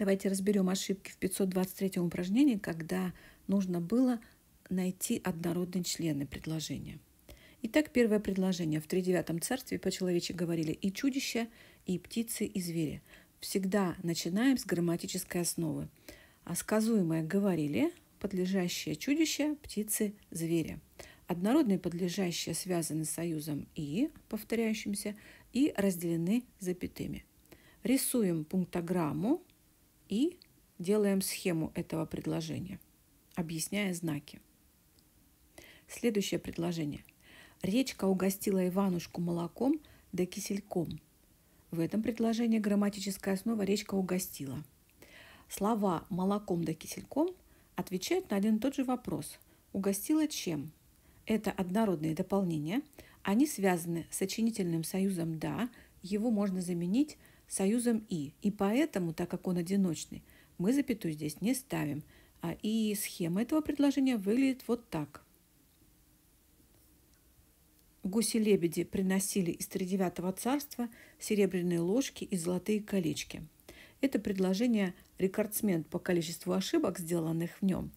Давайте разберем ошибки в 523 упражнении, когда нужно было найти однородные члены предложения. Итак, первое предложение. В тридевятом царстве по-человече говорили и чудища, и птицы, и звери. Всегда начинаем с грамматической основы. А сказуемое говорили, подлежащее чудище, птицы, звери. Однородные подлежащие связаны с союзом «и», повторяющимся, и разделены запятыми. Рисуем пунктограмму и делаем схему этого предложения, объясняя знаки. Следующее предложение. Речка угостила Иванушку молоком да кисельком. В этом предложении грамматическая основа «речка угостила». Слова «молоком да кисельком» отвечают на один и тот же вопрос. Угостила чем? Это однородные дополнения. Они связаны с сочинительным союзом «да». Его можно заменить союзом «и». И поэтому, так как он одиночный, мы запятую здесь не ставим. А «и» схема этого предложения выглядит вот так. Гуси-лебеди приносили из тридевятого царства серебряные ложки и золотые колечки. Это предложение рекордсмен по количеству ошибок, сделанных в нем.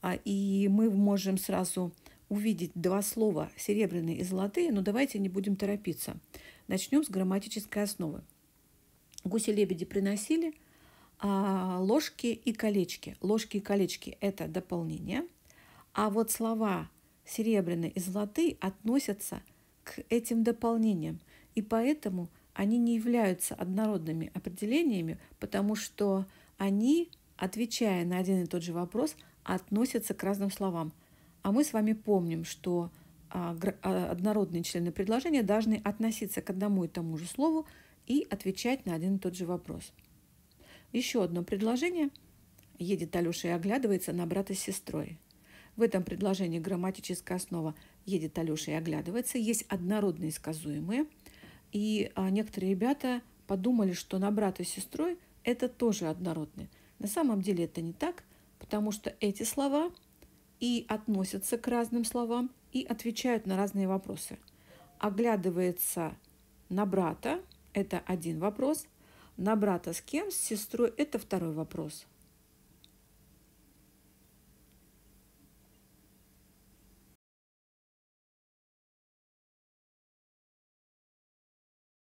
А, и мы можем сразу увидеть два слова «серебряные» и «золотые», но давайте не будем торопиться. Начнем с грамматической основы гуси-лебеди приносили а, ложки и колечки. Ложки и колечки – это дополнение. А вот слова серебряные и золотые относятся к этим дополнениям. И поэтому они не являются однородными определениями, потому что они, отвечая на один и тот же вопрос, относятся к разным словам. А мы с вами помним, что а, а, однородные члены предложения должны относиться к одному и тому же слову и отвечать на один и тот же вопрос. Еще одно предложение. Едет Алеша и оглядывается на брата с сестрой. В этом предложении грамматическая основа «едет Алеша и оглядывается» есть однородные сказуемые. И а, некоторые ребята подумали, что на брата с сестрой это тоже однородные. На самом деле это не так, потому что эти слова и относятся к разным словам, и отвечают на разные вопросы. Оглядывается на брата – это один вопрос. На брата с кем? С сестрой – это второй вопрос.